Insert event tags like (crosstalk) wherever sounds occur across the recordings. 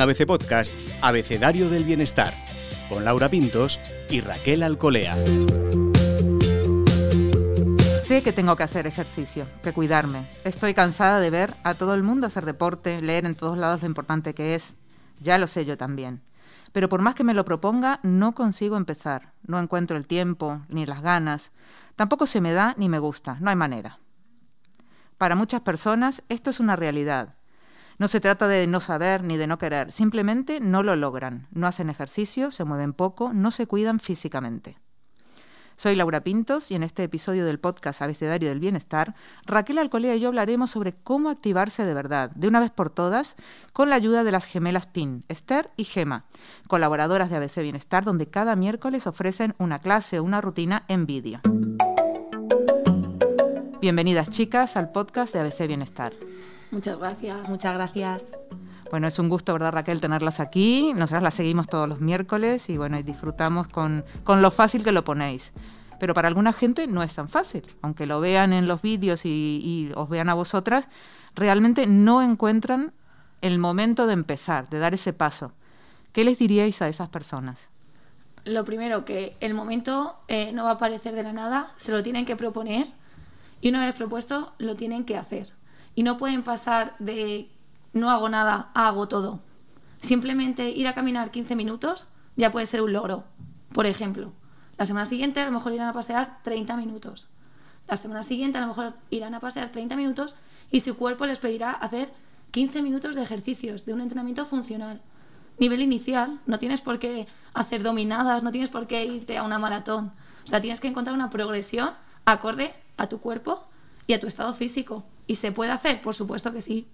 ABC Podcast Abecedario del Bienestar, con Laura Pintos y Raquel Alcolea. Sé que tengo que hacer ejercicio, que cuidarme. Estoy cansada de ver a todo el mundo hacer deporte, leer en todos lados lo importante que es. Ya lo sé yo también. Pero por más que me lo proponga, no consigo empezar. No encuentro el tiempo, ni las ganas. Tampoco se me da ni me gusta. No hay manera. Para muchas personas esto es una realidad. No se trata de no saber ni de no querer, simplemente no lo logran, no hacen ejercicio, se mueven poco, no se cuidan físicamente. Soy Laura Pintos y en este episodio del podcast Abecedario del Bienestar, Raquel Alcolea y yo hablaremos sobre cómo activarse de verdad, de una vez por todas, con la ayuda de las gemelas PIN, Esther y Gema, colaboradoras de ABC Bienestar, donde cada miércoles ofrecen una clase o una rutina en vídeo. Bienvenidas chicas al podcast de ABC Bienestar. Muchas gracias. Muchas gracias. Bueno, es un gusto, ¿verdad, Raquel, tenerlas aquí? Nosotras las seguimos todos los miércoles y bueno, disfrutamos con, lo fácil que lo ponéis. Pero para alguna gente no es tan fácil. Aunque lo vean en los vídeos y, os vean a vosotras, realmente no encuentran el momento de empezar, de dar ese paso. ¿Qué les diríais a esas personas? Lo primero, que el momento eh, no va a aparecer de la nada, se lo tienen que proponer y una vez propuesto, lo tienen que hacer y no pueden pasar de no hago nada a hago todo. Simplemente ir a caminar 15 minutos ya puede ser un logro, por ejemplo. La semana siguiente a lo mejor irán a pasear 30 minutos. La semana siguiente a lo mejor irán a pasear 30 minutos y su cuerpo les pedirá hacer 15 minutos de ejercicios, de un entrenamiento funcional. Nivel inicial, no tienes por qué hacer dominadas, no tienes por qué irte a una maratón. O sea, tienes que encontrar una progresión acorde a tu cuerpo y a tu estado físico. ¿Y se puede hacer? Por supuesto que sí.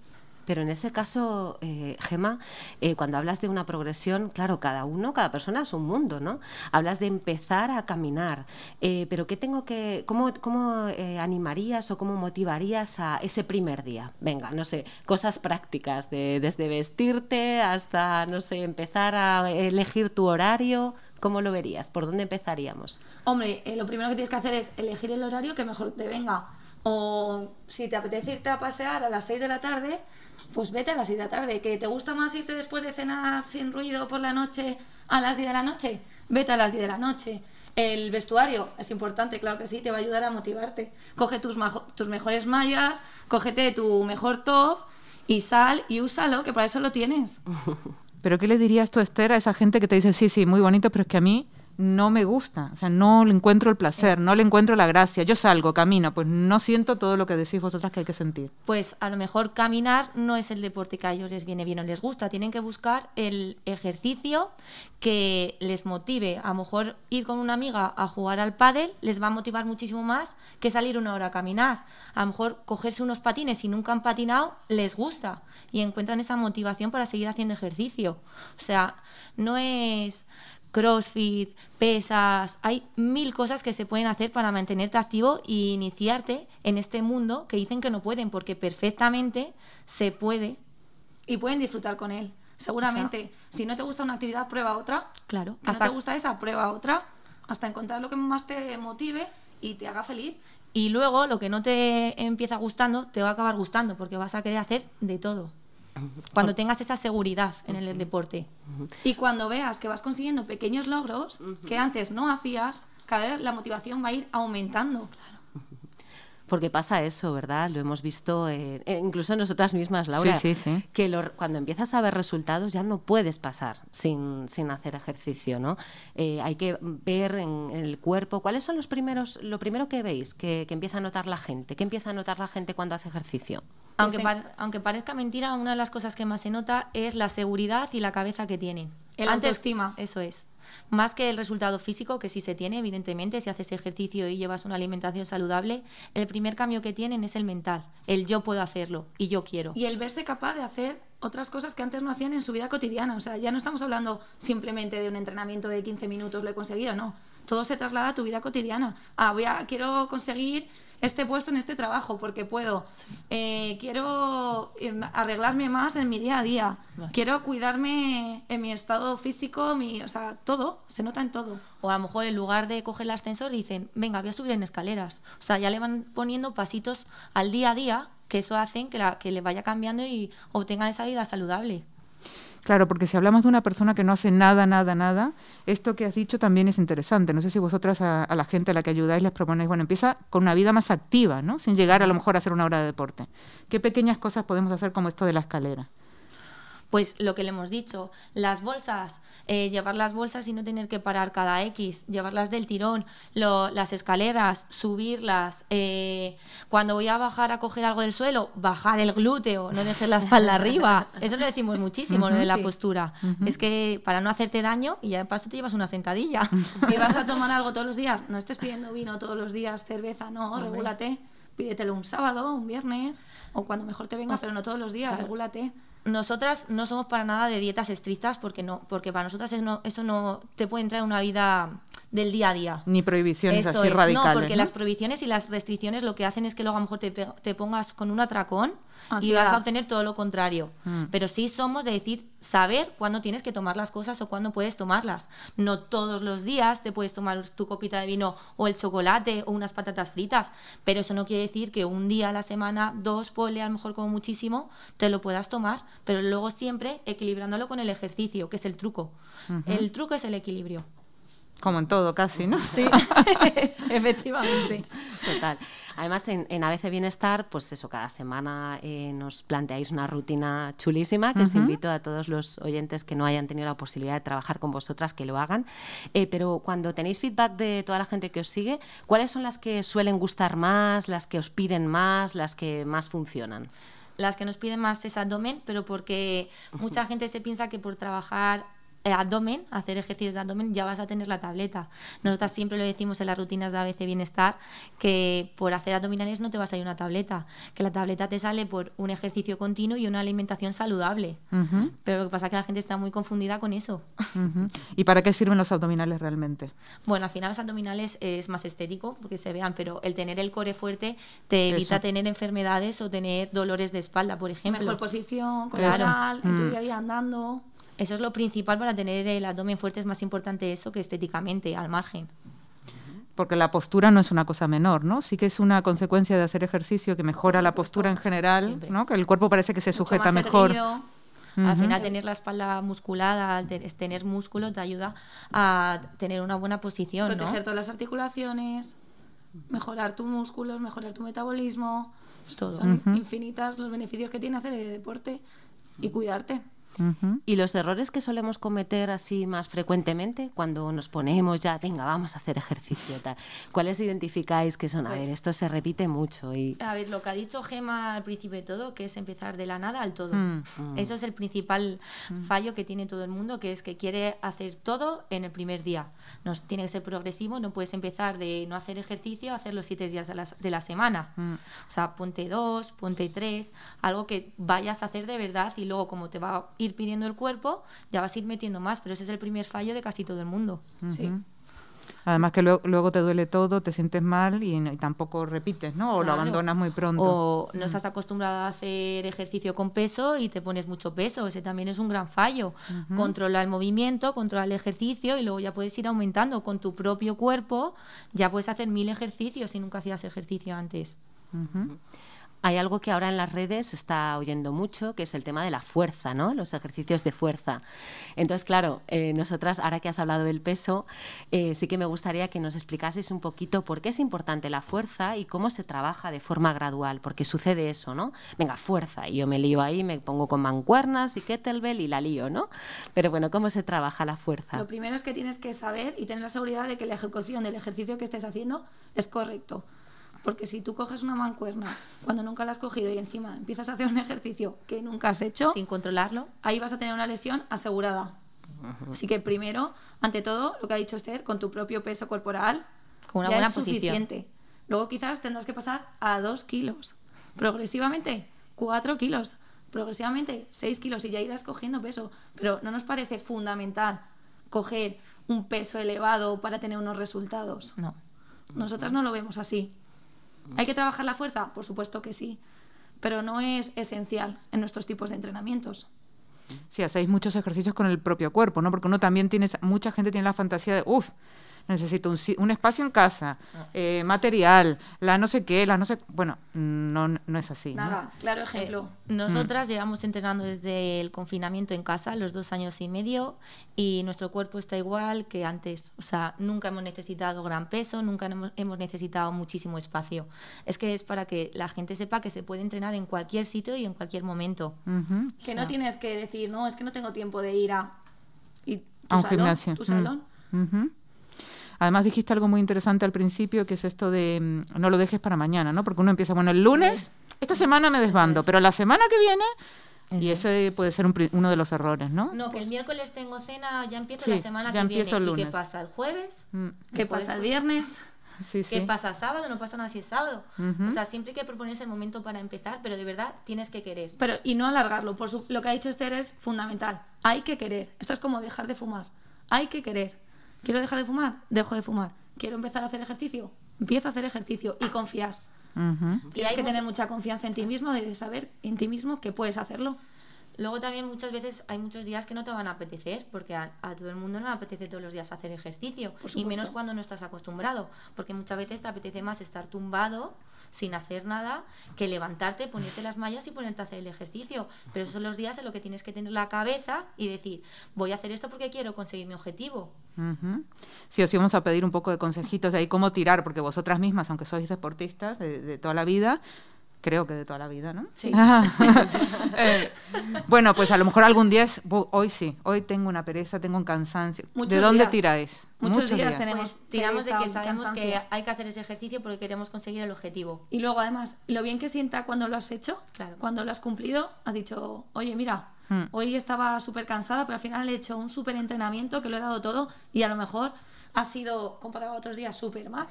Pero en ese caso, eh, Gemma, Gema, eh, cuando hablas de una progresión, claro, cada uno, cada persona es un mundo, ¿no? Hablas de empezar a caminar, eh, pero ¿qué tengo que, cómo, cómo animarías o cómo motivarías a ese primer día? Venga, no sé, cosas prácticas, desde vestirte hasta, no sé, empezar a elegir tu horario. ¿Cómo lo verías? ¿Por dónde empezaríamos? Hombre, lo primero que tienes que hacer es elegir el horario que mejor te venga o si te apetece irte a pasear a las 6 de la tarde, pues vete a las 6 de la tarde. ¿Que te gusta más irte después de cenar sin ruido por la noche a las 10 de la noche? Vete a las 10 de la noche. El vestuario es importante, claro que sí, te va a ayudar a motivarte. Coge tus, tus mejores mallas, cógete tu mejor top y sal y úsalo, que para eso lo tienes. (laughs) ¿Pero qué le dirías tú, Esther, a esa gente que te dice, sí, sí, muy bonito, pero es que a mí no me gusta, o sea, no le encuentro el placer, no le encuentro la gracia. Yo salgo, camino, pues no siento todo lo que decís vosotras que hay que sentir. Pues a lo mejor caminar no es el deporte que a ellos les viene bien o les gusta, tienen que buscar el ejercicio que les motive. A lo mejor ir con una amiga a jugar al pádel les va a motivar muchísimo más que salir una hora a caminar. A lo mejor cogerse unos patines si nunca han patinado les gusta y encuentran esa motivación para seguir haciendo ejercicio. O sea, no es crossfit, pesas, hay mil cosas que se pueden hacer para mantenerte activo e iniciarte en este mundo que dicen que no pueden, porque perfectamente se puede. Y pueden disfrutar con él, seguramente. si no te gusta una actividad, prueba otra. Claro. Si no te gusta esa, prueba otra, hasta encontrar lo que más te motive y te haga feliz. Y luego lo que no te empieza gustando, te va a acabar gustando, porque vas a querer hacer de todo. Cuando tengas esa seguridad en el deporte. Y cuando veas que vas consiguiendo pequeños logros que antes no hacías, cada vez la motivación va a ir aumentando. Porque pasa eso, ¿verdad? Lo hemos visto eh, eh, incluso nosotras mismas, Laura. Sí, sí, sí. Que cuando empiezas a ver resultados ya no puedes pasar sin, hacer ejercicio, ¿no? Eh, hay que ver en, el cuerpo cuáles son los primeros, lo primero que veis, que, que empieza a notar la gente. ¿Qué empieza a notar la gente cuando hace ejercicio? Aunque, aunque parezca mentira, una de las cosas que más se nota es la seguridad y la cabeza que tiene. El autoestima. Eso es. Más que el resultado físico, que sí se tiene, evidentemente, si haces ejercicio y llevas una alimentación saludable, el primer cambio que tienen es el mental, el yo puedo hacerlo y yo quiero. Y el verse capaz de hacer otras cosas que antes no hacían en su vida cotidiana. O sea, ya no estamos hablando simplemente de un entrenamiento de 15 minutos, lo he conseguido, no. Todo se traslada a tu vida cotidiana. Ah, voy a, quiero conseguir este puesto en este trabajo porque puedo. Eh, quiero em, arreglarme más en mi día a día. Quiero cuidarme en mi estado físico, mi, o sea, todo, se nota en todo. O a lo mejor en lugar de coger el ascensor dicen, venga, voy a subir en escaleras. O sea, ya le van poniendo pasitos al día a día que eso hacen que, la, que le vaya cambiando y obtengan esa vida saludable. Claro, porque si hablamos de una persona que no hace nada, nada, nada, esto que has dicho también es interesante. No sé si vosotras a, la gente a la que ayudáis les proponéis, bueno, empieza con una vida más activa, ¿no? Sin llegar a lo mejor a hacer una hora de deporte. ¿Qué pequeñas cosas podemos hacer como esto de la escalera? Pues lo que le hemos dicho, las bolsas, eh, llevar las bolsas y no tener que parar cada X, llevarlas del tirón, las escaleras, subirlas, eh, cuando voy a bajar a coger algo del suelo, bajar el glúteo, no dejar la espalda arriba. (laughs) Eso lo decimos muchísimo, lo de la postura. Es que para no hacerte daño y ya de paso te llevas una sentadilla. (laughs) Si vas a tomar algo todos los días, no estés pidiendo vino todos los días, cerveza, no, regúlate pídetelo un sábado, un viernes, o cuando mejor te venga, pues pero no todos los días, regúlate nosotras no somos para nada de dietas estrictas porque no porque para nosotras eso no, eso no te puede entrar en una vida del día a día. Ni prohibiciones así No, porque las prohibiciones y las restricciones lo que hacen es que luego a lo mejor te, pongas con un atracón ah, y vas a obtener todo lo contrario. Mm. Pero sí somos de decir, saber cuándo tienes que tomar las cosas o cuándo puedes tomarlas. No todos los días te puedes tomar tu copita de vino o el chocolate o unas patatas fritas, pero eso no quiere decir que un día a la semana, dos, pole, a lo mejor como muchísimo, te lo puedas tomar, pero luego siempre equilibrándolo con el ejercicio, que es el truco. El truco es el equilibrio. Como en todo, casi, ¿no? Sí, (laughs) (laughs) efectivamente. Total. Además, en, en, ABC Bienestar, pues eso, cada semana eh, nos planteáis una rutina chulísima que os invito a todos los oyentes que no hayan tenido la posibilidad de trabajar con vosotras que lo hagan. Eh, pero cuando tenéis feedback de toda la gente que os sigue, ¿cuáles son las que suelen gustar más, las que os piden más, las que más funcionan? Las que nos piden más es abdomen, pero porque mucha gente se piensa que por trabajar eh, abdomen, hacer ejercicios de abdomen, ya vas a tener la tableta. Nosotras siempre lo decimos en las rutinas de ABC Bienestar que por hacer abdominales no te vas a ir una tableta, que la tableta te sale por un ejercicio continuo y una alimentación saludable. Pero lo que pasa es que la gente está muy confundida con eso. ¿Y para qué sirven los abdominales realmente? Bueno, al final los abdominales es más estético porque se vean, pero el tener el core fuerte te evita tener enfermedades o tener dolores de espalda, por ejemplo. Mejor posición, corporal, en tu mm. día a día andando. Eso es lo principal para tener el abdomen fuerte, es más importante eso que estéticamente, al margen. Porque la postura no es una cosa menor, ¿no? Sí que es una consecuencia de hacer ejercicio que mejora la postura en general, ¿no? Que el cuerpo parece que se sujeta mejor. Al final tener la espalda musculada, tener músculo te ayuda a tener una buena posición. Proteger todas las articulaciones, mejorar tus músculos, mejorar tu metabolismo. Son infinitas los beneficios que tiene hacer el deporte y cuidarte. Y los errores que solemos cometer así más frecuentemente cuando nos ponemos ya, venga, vamos a hacer ejercicio, tal, ¿cuáles identificáis que son? A ver, pues esto se repite mucho. Y... A ver, lo que ha dicho Gema al principio de todo, que es empezar de la nada al todo. Mm. Mm. Eso es el principal mm. fallo que tiene todo el mundo, que es que quiere hacer todo en el primer día. Nos, tiene que ser progresivo, no puedes empezar de no hacer ejercicio a hacer los siete días de la, semana. O sea, ponte dos, ponte tres, algo que vayas a hacer de verdad y luego como te va pidiendo el cuerpo, ya vas a ir metiendo más, pero ese es el primer fallo de casi todo el mundo. Sí. Además que luego, te duele todo, te sientes mal y, tampoco repites, ¿no? lo abandonas muy pronto. O no estás acostumbrado a hacer ejercicio con peso y te pones mucho peso. Ese también es un gran fallo. Controla el movimiento, controla el ejercicio y luego ya puedes ir aumentando con tu propio cuerpo. Ya puedes hacer mil ejercicios si nunca hacías ejercicio antes. Hay algo que ahora en las redes se está oyendo mucho, que es el tema de la fuerza, ¿no? Los ejercicios de fuerza. Entonces, claro, eh, nosotras, ahora que has hablado del peso, eh, sí que me gustaría que nos explicases un poquito por qué es importante la fuerza y cómo se trabaja de forma gradual, porque sucede eso, ¿no? Venga, fuerza, y yo me lío ahí, me pongo con mancuernas y kettlebell y la lío, ¿no? Pero bueno, ¿cómo se trabaja la fuerza? Lo primero es que tienes que saber y tener la seguridad de que la ejecución del ejercicio que estés haciendo es correcto. Porque si tú coges una mancuerna cuando nunca la has cogido y encima empiezas a hacer un ejercicio que nunca has hecho. Sin controlarlo. Ahí vas a tener una lesión asegurada. Así que primero, ante todo, lo que ha dicho Esther, con tu propio peso corporal, con una ya es suficiente. Luego quizás tendrás que pasar a 2 kilos. Progresivamente, 4 kilos. Progresivamente, 6 kilos y ya irás cogiendo peso. Pero no nos parece fundamental coger un peso elevado para tener unos resultados. No. Nosotras no lo vemos así. ¿Hay que trabajar la fuerza? Por supuesto que sí, pero no es esencial en nuestros tipos de entrenamientos. Sí, hacéis muchos ejercicios con el propio cuerpo, ¿no? Porque uno también tiene, mucha gente tiene la fantasía de, uff, necesito un, un espacio en casa, ah. eh, material, la no sé qué, la no sé... Bueno, no, no es así. Nada, claro eh, ejemplo. nosotras mm. llevamos entrenando desde el confinamiento en casa, los dos años y medio, y nuestro cuerpo está igual que antes. O sea, nunca hemos necesitado gran peso, nunca hemos, necesitado muchísimo espacio. Es que es para que la gente sepa que se puede entrenar en cualquier sitio y en cualquier momento. Que no tienes que decir, no, es que no tengo tiempo de ir a... tu a salón, gimnasio. Mm. Además dijiste algo muy interesante al principio, que es esto de mm, no lo dejes para mañana, ¿no? Porque uno empieza, bueno, el lunes, esta semana me desbando, pero la semana que viene... Y ese puede ser uno de los errores, ¿no? No, que el pues miércoles tengo cena, ya empiezo la semana que viene. El lunes. qué pasa el jueves? Mm. ¿Qué pasa el viernes? ¿Qué pasa sábado? No pasa nada si es sábado. O sea, siempre hay que proponerse el momento para empezar, pero de verdad tienes que querer. Pero y no alargarlo. Por lo que ha dicho Esther es fundamental. Hay que querer. Esto es como dejar de fumar. Hay que querer. ¿Quiero dejar de fumar? Dejo de fumar. ¿Quiero empezar a hacer ejercicio? Empiezo a hacer ejercicio y confiar. Tienes Y hay que tener mucha confianza en ti mismo, de saber en ti mismo que puedes hacerlo. Luego también muchas veces hay muchos días que no te van a apetecer, porque a todo el mundo no le apetece todos los días hacer ejercicio, y menos cuando no estás acostumbrado, porque muchas veces te apetece más estar tumbado sin hacer nada que levantarte, ponerte las mallas y ponerte a hacer el ejercicio. Pero esos son los días en los que tienes que tener la cabeza y decir, voy a hacer esto porque quiero conseguir mi objetivo. Si os íbamos a pedir un poco de consejitos de ahí cómo tirar, porque vosotras mismas, aunque sois deportistas de toda la vida, creo que de toda la vida, ¿no? Sí. (laughs) Eh, bueno, pues a lo mejor algún día es, hoy sí, hoy tengo una pereza, tengo un cansancio. ¿De dónde tiráis? Muchos, días, tenemos pues tiramos de que sabemos que hay que hacer ese ejercicio porque queremos conseguir el objetivo. Y luego además, lo bien que sienta cuando lo has hecho, claro. cuando lo has cumplido, has dicho, "Oye, mira, hmm. hoy estaba súper cansada, pero al final he hecho un súper entrenamiento que lo he dado todo y a lo mejor ha sido, comparado a otros días, súper mal,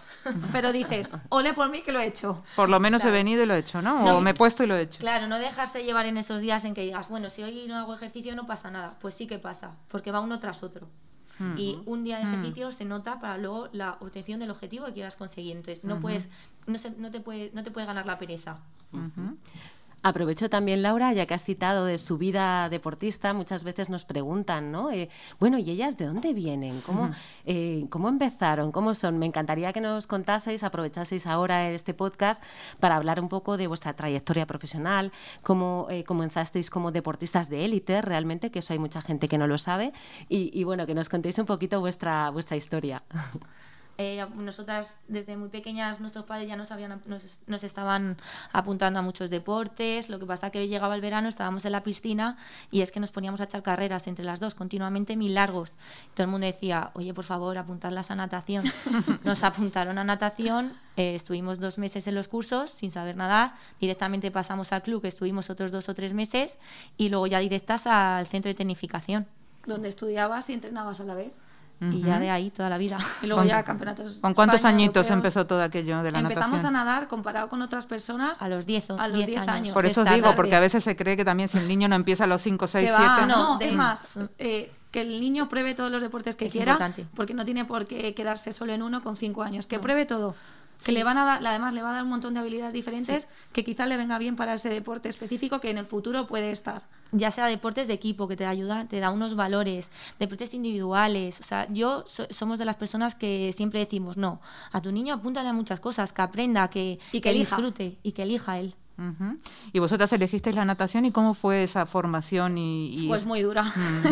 pero dices, ole por mí que lo he hecho. Por lo menos he venido y lo he hecho, ¿no? O me he puesto y lo he hecho. Claro, no dejarse llevar en esos días en que digas, bueno, si hoy no hago ejercicio no pasa nada. Pues sí que pasa, porque va uno tras otro. Y un día de ejercicio se nota para luego la obtención del objetivo que quieras conseguir. Entonces, no, puedes, no, te, puede, no te puede ganar la pereza. Aprovecho también, Laura, ya que has citado de su vida deportista, muchas veces nos preguntan, ¿no? Eh, bueno, ¿y ellas de dónde vienen? ¿Cómo, eh, ¿Cómo empezaron? ¿Cómo son? Me encantaría que nos contaseis, aprovechaseis ahora este podcast para hablar un poco de vuestra trayectoria profesional, cómo eh, comenzasteis como deportistas de élite, realmente, que eso hay mucha gente que no lo sabe, y, bueno, que nos contéis un poquito vuestra, vuestra historia. (laughs) Eh, nosotras desde muy pequeñas nuestros padres ya nos, habían, nos, estaban apuntando a muchos deportes, lo que pasa que llegaba el verano, estábamos en la piscina y es que nos poníamos a echar carreras entre las dos, continuamente mil largos. Todo el mundo decía, oye, por favor, apuntarlas a natación. (laughs) nos apuntaron a natación, eh, estuvimos dos meses en los cursos sin saber nadar, directamente pasamos al club, estuvimos otros dos o tres meses, y luego ya directas al centro de tecnificación. ¿Donde estudiabas y entrenabas a la vez? Y ya de ahí toda la vida. (laughs) Y luego ya campeonatos. ¿Con cuántos añitos empezó todo aquello de la Empezamos natación? Empezamos a nadar comparado con otras personas. A los 10 años. Por eso digo, porque a veces se cree que también si el niño no empieza a los 5, 6, 7. No, no es más, eh, que el niño pruebe todos los deportes que quiera, porque no tiene por qué quedarse solo en uno con 5 años. Que pruebe todo que le van a dar, además le va a dar un montón de habilidades diferentes que quizás le venga bien para ese deporte específico que en el futuro puede estar. Ya sea deportes de equipo que te ayuda, te da unos valores, deportes individuales. O sea, yo somos de las personas que siempre decimos, no, a tu niño apúntale a muchas cosas, que aprenda, que, que, disfrute y que elija él. Y vosotras elegisteis la natación y cómo fue esa formación y, pues muy dura, mm.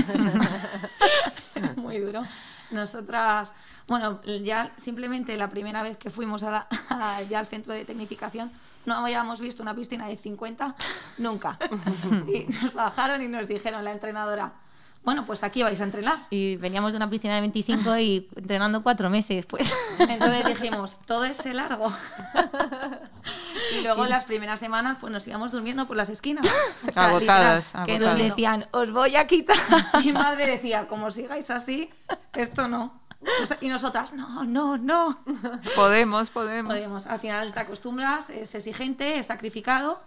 (laughs) (laughs) muy duro. Nosotras, bueno, ya simplemente la primera vez que fuimos (laughs) a ya al centro de tecnificación no habíamos visto una piscina de 50 nunca. (laughs) y nos bajaron y nos dijeron la entrenadora, bueno, pues aquí vais a entrenar. Y veníamos de una piscina de 25 y entrenando cuatro meses, después Entonces dijimos, todo ese largo. (laughs) Y luego las primeras semanas pues nos íbamos durmiendo por las esquinas. agotadas, Que nos decían, os voy a quitar. (laughs) Mi madre decía, como sigáis así, esto no. Y nosotras, no, no, no. Podemos, podemos. Podemos. Al final te acostumbras, es exigente, es sacrificado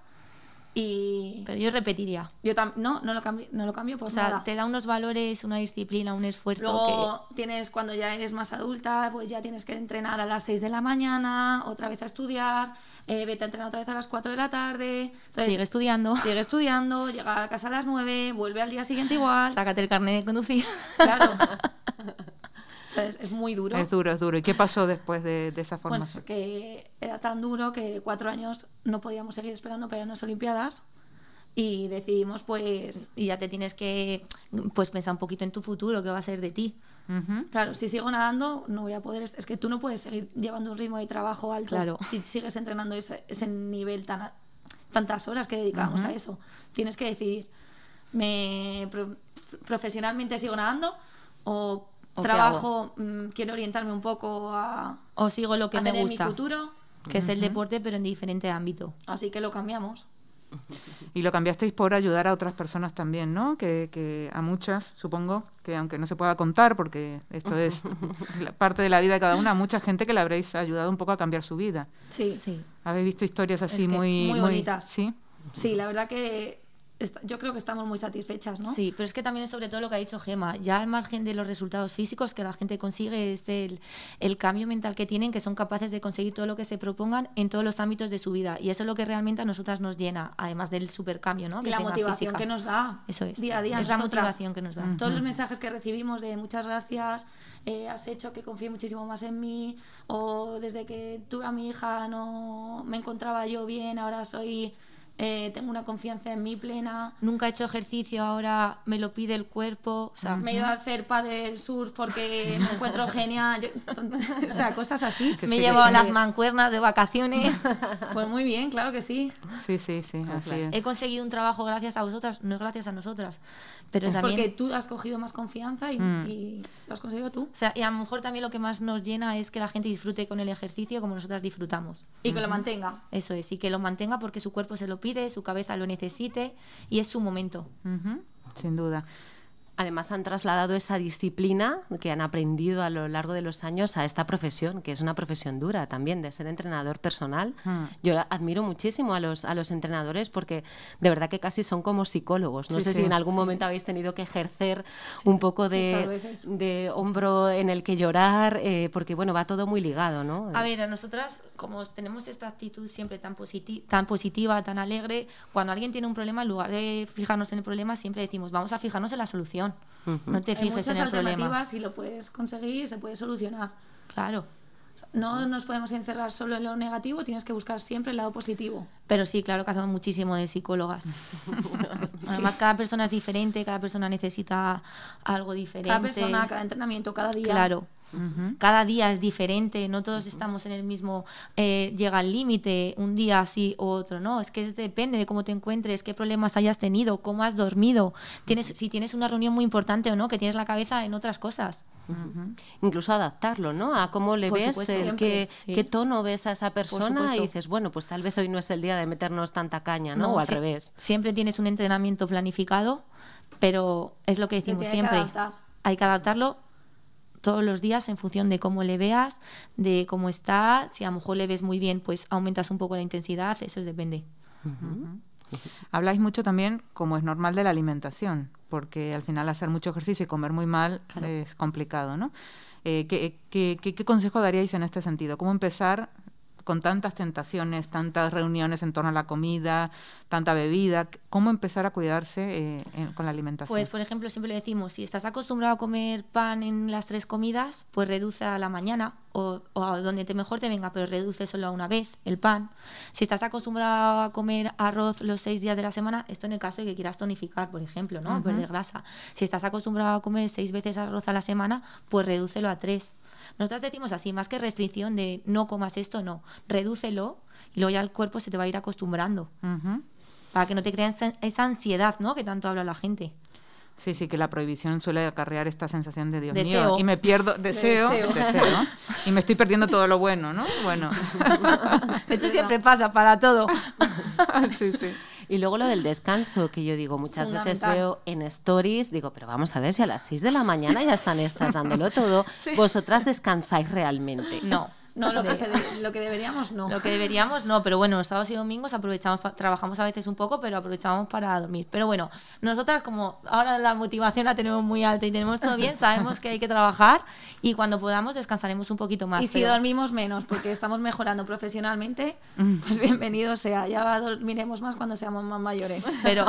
pero yo repetiría. Yo no, no lo cambio, no te da unos valores, una disciplina, un esfuerzo. Luego tienes, cuando ya eres más adulta, pues ya tienes que entrenar a las 6 de la mañana, otra vez a estudiar, eh, vete a entrenar otra vez a las 4 de la tarde. sigue estudiando. (laughs) Sigue estudiando, llega a casa a las 9, vuelve al día siguiente igual. Sácate el carnet de conducir. Claro. (laughs) Es, es, muy duro. Es duro, es duro. ¿Y qué pasó después de, esa formación? Bueno, que era tan duro que cuatro años no podíamos seguir esperando para las Olimpiadas y decidimos pues... Y ya te tienes que pues pensar un poquito en tu futuro, qué va a ser de ti. Claro, si sigo nadando no voy a poder... Es que tú no puedes seguir llevando un ritmo de trabajo alto claro. si sigues entrenando ese, nivel tan tantas horas que dedicamos a eso. Tienes que decidir, me profesionalmente sigo nadando o trabajo, mm, quiero orientarme un poco a... O sigo lo que me tener gusta. mi futuro. Que es el deporte, pero en diferente ámbito. Así que lo cambiamos. Y lo cambiasteis por ayudar a otras personas también, ¿no? Que, a muchas, supongo, que aunque no se pueda contar, porque esto es (laughs) parte de la vida de cada una, a mucha gente que le habréis ayudado un poco a cambiar su vida. Sí. sí. Habéis visto historias así muy, bonitas. Sí. Sí, la verdad que yo creo que estamos muy satisfechas, ¿no? Sí, pero es que también es sobre todo lo que ha dicho Gema. Ya al margen de los resultados físicos que la gente consigue, es el, cambio mental que tienen, que son capaces de conseguir todo lo que se propongan en todos los ámbitos de su vida. Y eso es lo que realmente a nosotras nos llena, además del supercambio, ¿no? y la motivación que nos da. Eso es. Día a día. Es la motivación que nos da. Todos los mensajes que recibimos de muchas gracias, eh, has hecho que confíe muchísimo más en mí, o desde que tuve a mi hija no me encontraba yo bien, ahora soy eh, tengo una confianza en mí plena. Nunca he hecho ejercicio, ahora me lo pide el cuerpo. O sea, me iba a hacer del sur porque me encuentro (laughs) genial. o sea, cosas así. me llevo he las mancuernas de vacaciones. (laughs) Pues muy bien, claro que sí. Sí, sí, sí, pues así es. He conseguido un trabajo gracias a vosotras, no gracias a nosotras. Pero es porque tú has cogido más confianza y, mm. lo has conseguido tú. y a lo mejor también lo que más nos llena es que la gente disfrute con el ejercicio como nosotras disfrutamos. Y que lo mantenga. Eso es, y que lo mantenga porque su cuerpo se lo pide su cabeza lo necesite y es su momento. Sin duda. Además han trasladado esa disciplina que han aprendido a lo largo de los años a esta profesión, que es una profesión dura también, de ser entrenador personal. Hmm. Yo admiro muchísimo a los, a los entrenadores porque de verdad que casi son como psicólogos. No sé si en algún momento habéis tenido que ejercer un poco de, hombro en el que llorar, eh, porque bueno, va todo muy ligado, ¿no? A ver, a nosotras, como tenemos esta actitud siempre tan, tan positiva, tan alegre, cuando alguien tiene un problema, en lugar de fijarnos en el problema, siempre decimos, vamos a fijarnos en la solución no te fijes muchas alternativas, y lo puedes conseguir, se puede solucionar. Claro. No nos podemos encerrar solo en lo negativo, tienes que buscar siempre el lado positivo. Pero sí, claro que hacemos muchísimo de psicólogas. (laughs) Además, cada persona es diferente, cada persona necesita algo diferente. Cada persona, cada entrenamiento, cada día. Claro. Cada día es diferente, no todos estamos en el mismo, eh, llega al límite, un día así u otro, no, es que depende de cómo te encuentres, qué problemas hayas tenido, cómo has dormido, tienes, si tienes una reunión muy importante o no, que tienes la cabeza en otras cosas. Incluso adaptarlo, ¿no? A cómo le ves, qué, tono ves a esa persona y dices, bueno, pues tal vez hoy no es el día de meternos tanta caña, ¿no? o al revés. Siempre tienes un entrenamiento planificado, pero es lo que decimos siempre. hay que adaptarlo todos los días en función de cómo le veas, de cómo está. Si a lo mejor le ves muy bien, pues aumentas un poco la intensidad, eso depende. Habláis mucho también, como es normal, de la alimentación, porque al final hacer mucho ejercicio y comer muy mal es complicado, ¿no? Eh, ¿qué, qué, consejo daríais en este sentido? ¿Cómo empezar con tantas tentaciones, tantas reuniones en torno a la comida, tanta bebida, ¿cómo empezar a cuidarse eh, con la alimentación? Pues, por ejemplo, siempre le decimos, si estás acostumbrado a comer pan en las tres comidas, pues reduce a la mañana o, a donde te mejor te venga, pero reduce solo a una vez el pan. Si estás acostumbrado a comer arroz los seis días de la semana, esto en el caso de que quieras tonificar, por ejemplo, ¿no? Perder grasa. Si estás acostumbrado a comer seis veces arroz a la semana, pues redúcelo a tres. Nosotras decimos así, más que restricción de no comas esto, no, redúcelo y luego ya el cuerpo se te va a ir acostumbrando. Para que no te creas esa ansiedad, ¿no? Que tanto habla la gente. Sí, sí, que la prohibición suele acarrear esta sensación de Dios mío. Y me pierdo, (laughs) deseo, deseo. y me estoy perdiendo todo lo bueno, ¿no? Bueno. (laughs) Esto siempre pasa para todo. (laughs) sí, sí. Y luego lo del descanso, que yo digo, muchas veces veo en stories, digo, pero vamos a ver si a las 6 de la mañana ya están estas dándolo todo, (laughs) vosotras descansáis realmente. No, no, lo, que, lo que deberíamos no. Lo que deberíamos no, pero bueno, sábados y domingos aprovechamos, trabajamos a veces un poco, pero aprovechamos para dormir. Pero bueno, nosotras como ahora la motivación la tenemos muy alta y tenemos todo bien, sabemos que hay que trabajar y cuando podamos descansaremos un poquito más. Y si dormimos menos porque estamos mejorando profesionalmente, mm. pues bienvenido sea, ya dormiremos más cuando seamos más mayores. (laughs) Pero,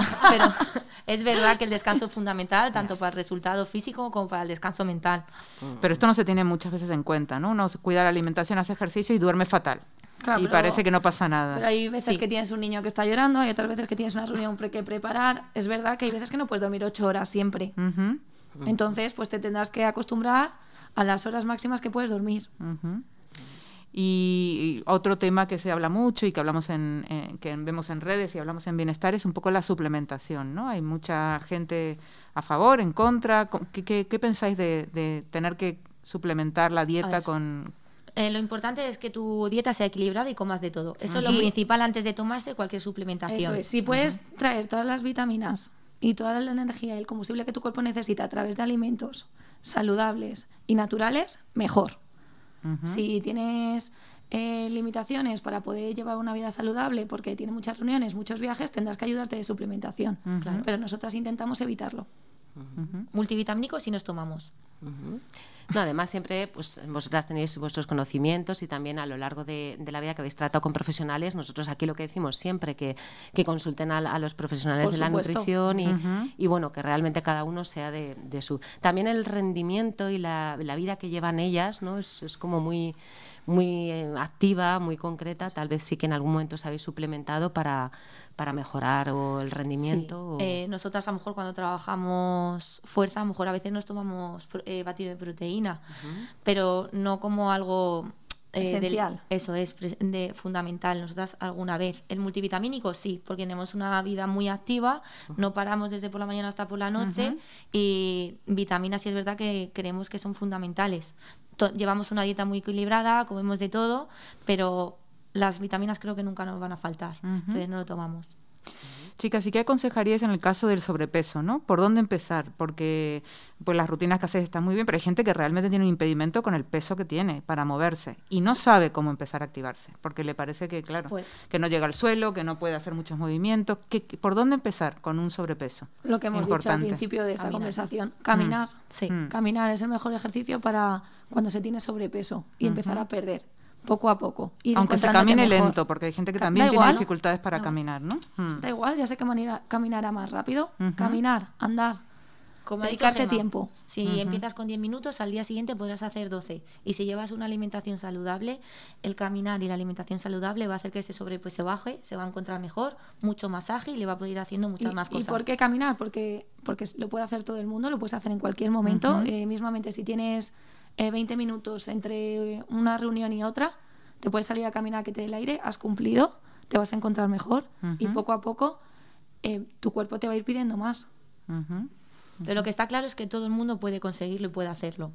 es verdad que el descanso es fundamental, tanto para el resultado físico como para el descanso mental. Pero esto no se tiene muchas veces en cuenta, ¿no? Uno cuida la alimentación hace ejercicio y duerme fatal. y parece que no pasa nada. Pero hay veces que tienes un niño que está llorando, hay otras veces que tienes una reunión que preparar. Es verdad que hay veces que no puedes dormir ocho horas siempre. Entonces, pues te tendrás que acostumbrar a las horas máximas que puedes dormir. y, otro tema que se habla mucho y que hablamos en, que vemos en redes y hablamos en bienestar es un poco la suplementación, ¿no? Hay mucha gente a favor, en contra. ¿Qué, pensáis de, tener que suplementar la dieta con, eh, lo importante es que tu dieta sea equilibrada y comas de todo. Eso es lo principal antes de tomarse cualquier suplementación. Eso es. Si puedes traer todas las vitaminas y toda la energía y el combustible que tu cuerpo necesita a través de alimentos saludables y naturales, mejor. Si tienes eh, limitaciones para poder llevar una vida saludable porque tiene muchas reuniones, muchos viajes, tendrás que ayudarte de suplementación. Pero nosotras intentamos evitarlo. Multivitamínicos si nos tomamos. No, además siempre pues vosotras tenéis vuestros conocimientos y también a lo largo de, la vida que habéis tratado con profesionales, nosotros aquí lo que decimos siempre, que, que consulten a, los profesionales de la nutrición y, bueno, que realmente cada uno sea de, su... También el rendimiento y la, la, vida que llevan ellas, ¿no? Es, es como muy muy eh, activa, muy concreta, tal vez sí que en algún momento os habéis suplementado para, para mejorar o el rendimiento. Sí. Eh, nosotras a lo mejor cuando trabajamos fuerza, a lo mejor a veces nos tomamos eh, batido de proteína, pero no como algo eh, Esencial. eso es de, fundamental. Nosotras alguna vez. El multivitamínico sí, porque tenemos una vida muy activa, no paramos desde por la mañana hasta por la noche y vitaminas sí es verdad que creemos que son fundamentales, llevamos una dieta muy equilibrada, comemos de todo, pero las vitaminas creo que nunca nos van a faltar, entonces no lo tomamos. Chicas, ¿y qué aconsejarías en el caso del sobrepeso, no? ¿Por dónde empezar? Porque pues las rutinas que haces están muy bien, pero hay gente que realmente tiene un impedimento con el peso que tiene para moverse y no sabe cómo empezar a activarse, porque le parece que, claro, pues que no llega al suelo, que no puede hacer muchos movimientos. ¿Por dónde empezar con un sobrepeso? Lo que hemos dicho al principio de esta conversación, mm. caminar. Sí. Mm. Caminar es el mejor ejercicio para cuando se tiene sobrepeso y empezar a perder poco a poco. Aunque se camine lento, porque hay gente que también tiene dificultades para caminar, ¿no? Hmm. Da igual, ya sé que manera, caminará más rápido. Caminar, andar, como dedicarte tiempo. Si empiezas con 10 minutos, al día siguiente podrás hacer 12. Y si llevas una alimentación saludable, el caminar y la alimentación saludable va a hacer que ese sobre pues, se baje, se va a encontrar mejor, mucho más ágil y le va a poder ir haciendo muchas más cosas. ¿Y por qué caminar? Porque, porque lo puede hacer todo el mundo, lo puedes hacer en cualquier momento. Eh, mismamente, si tienes 20 eh, minutos entre una reunión y otra, te puedes salir a caminar que te dé el aire, has cumplido, te vas a encontrar mejor y poco a poco eh, tu cuerpo te va a ir pidiendo más. Pero lo que está claro es que todo el mundo puede conseguirlo y puede hacerlo.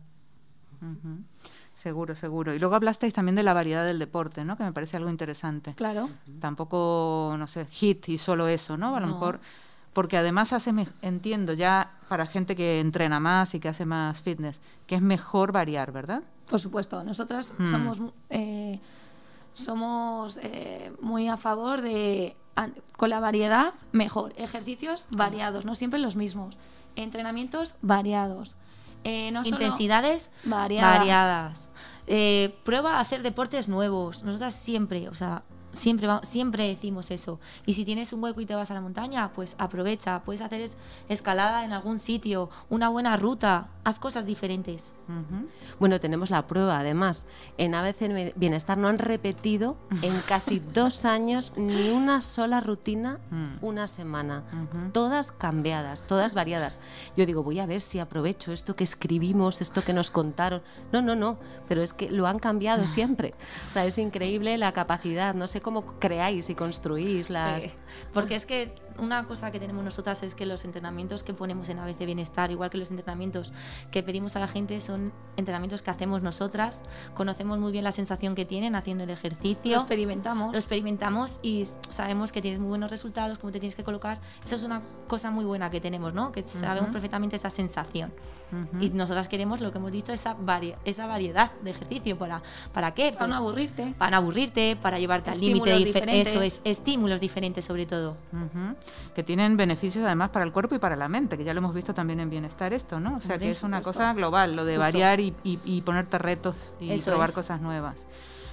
Seguro, seguro. Y luego hablasteis también de la variedad del deporte, ¿no? Que me parece algo interesante. Claro. Tampoco, no sé, hit y solo eso, ¿no? A lo mejor, porque además hace, entiendo, ya para gente que entrena más y que hace más fitness, que es mejor variar, ¿verdad? Por supuesto, nosotras mm. somos, eh, somos eh, muy a favor de, con la variedad, mejor, ejercicios variados, no siempre los mismos, entrenamientos variados. Eh, Intensidades variadas. variadas. prueba a hacer deportes nuevos, nosotras siempre, o sea, Siempre, siempre decimos eso. Y si tienes un hueco y te vas a la montaña, pues aprovecha. Puedes hacer escalada en algún sitio, una buena ruta, haz cosas diferentes. Bueno, tenemos la prueba, además. En ABC Bienestar no han repetido en casi (laughs) dos años ni una sola rutina mm. una semana. Todas cambiadas, todas variadas. Yo digo, voy a ver si aprovecho esto que escribimos, esto que nos contaron. No, no, no, pero es que lo han cambiado ah. siempre. es increíble la capacidad, no sé cómo creáis y construís las... Eh, porque es que una cosa que tenemos nosotras es que los entrenamientos que ponemos en ABC Bienestar, igual que los entrenamientos que pedimos a la gente, son entrenamientos que hacemos nosotras, conocemos muy bien la sensación que tienen haciendo el ejercicio. Lo experimentamos. Lo experimentamos y sabemos que tienes muy buenos resultados, cómo te tienes que colocar. Eso es una cosa muy buena que tenemos, ¿no? Que sabemos perfectamente esa sensación. Y nosotras queremos, lo que hemos dicho, esa, esa variedad de ejercicio. ¿Para, para qué? para no pues aburrirte. Para no aburrirte, para llevarte al límite. Eso es, estímulos diferentes sobre todo. Que tienen beneficios además para el cuerpo y para la mente, que ya lo hemos visto también en bienestar esto, ¿no? O sea, que es una cosa global, lo de variar y, y, ponerte retos y probar cosas nuevas.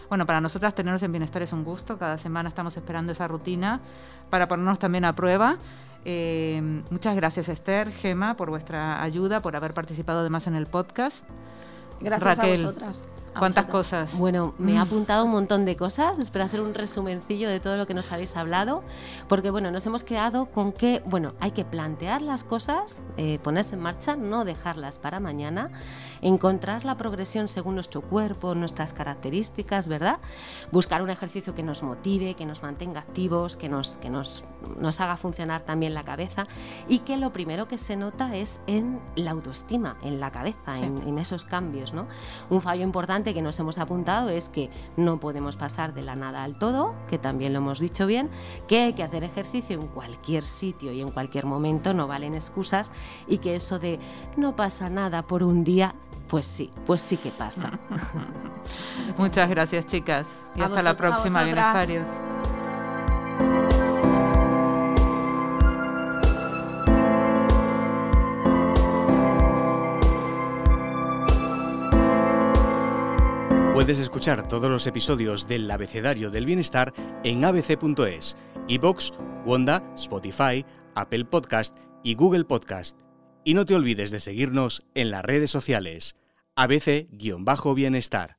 Bueno, para nosotras tenernos en bienestar es un gusto. Cada semana estamos esperando esa rutina para ponernos también a prueba eh, muchas gracias Esther, Gema, por vuestra ayuda, por haber participado además en el podcast. Gracias a vosotras. ¿Cuántas cosas? Bueno, me ha mm. apuntado un montón de cosas. Espero hacer un resumencillo de todo lo que nos habéis hablado, porque bueno, nos hemos quedado con que, bueno, hay que plantear las cosas, eh, ponerse en marcha, no dejarlas para mañana, encontrar la progresión según nuestro cuerpo, nuestras características, ¿verdad? Buscar un ejercicio que nos motive, que nos mantenga activos, que nos, que nos, nos haga funcionar también la cabeza y que lo primero que se nota es en la autoestima, en la cabeza, en, en esos cambios, ¿no? Un fallo importante que nos hemos apuntado es que no podemos pasar de la nada al todo, que también lo hemos dicho bien, que hay que hacer ejercicio en cualquier sitio y en cualquier momento, no valen excusas, y que eso de no pasa nada por un día, pues sí, pues sí que pasa. (laughs) Muchas gracias chicas y hasta la próxima, bienestarios. Puedes escuchar todos los episodios del Abecedario del Bienestar en abc.es, iBox, Wanda, Spotify, Apple Podcast y Google Podcast. Y no te olvides de seguirnos en las redes sociales. ABC-Bienestar.